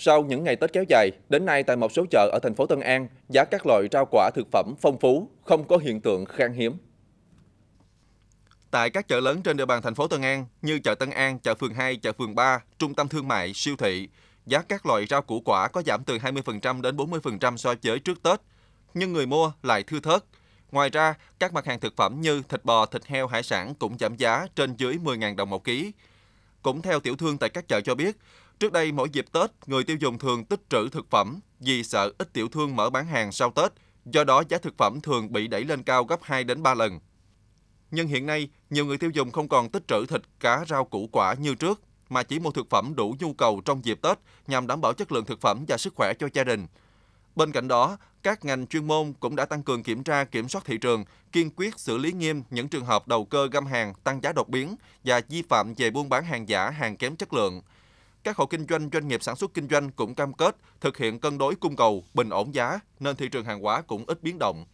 Sau những ngày Tết kéo dài, đến nay tại một số chợ ở thành phố Tân An, giá các loại rau quả thực phẩm phong phú, không có hiện tượng khan hiếm. Tại các chợ lớn trên địa bàn thành phố Tân An như chợ Tân An, chợ phường 2, chợ phường 3, trung tâm thương mại, siêu thị, giá các loại rau củ quả có giảm từ 20% đến 40% so với trước Tết, nhưng người mua lại thưa thớt. Ngoài ra, các mặt hàng thực phẩm như thịt bò, thịt heo, hải sản cũng giảm giá trên dưới 10.000 đồng một ký. Cũng theo tiểu thương tại các chợ cho biết, Trước đây mỗi dịp Tết, người tiêu dùng thường tích trữ thực phẩm vì sợ ít tiểu thương mở bán hàng sau Tết, do đó giá thực phẩm thường bị đẩy lên cao gấp 2 đến 3 lần. Nhưng hiện nay, nhiều người tiêu dùng không còn tích trữ thịt, cá, rau củ quả như trước mà chỉ mua thực phẩm đủ nhu cầu trong dịp Tết nhằm đảm bảo chất lượng thực phẩm và sức khỏe cho gia đình. Bên cạnh đó, các ngành chuyên môn cũng đã tăng cường kiểm tra kiểm soát thị trường, kiên quyết xử lý nghiêm những trường hợp đầu cơ găm hàng, tăng giá đột biến và vi phạm về buôn bán hàng giả, hàng kém chất lượng. Các hộ kinh doanh, doanh nghiệp sản xuất kinh doanh cũng cam kết thực hiện cân đối cung cầu, bình ổn giá nên thị trường hàng hóa cũng ít biến động.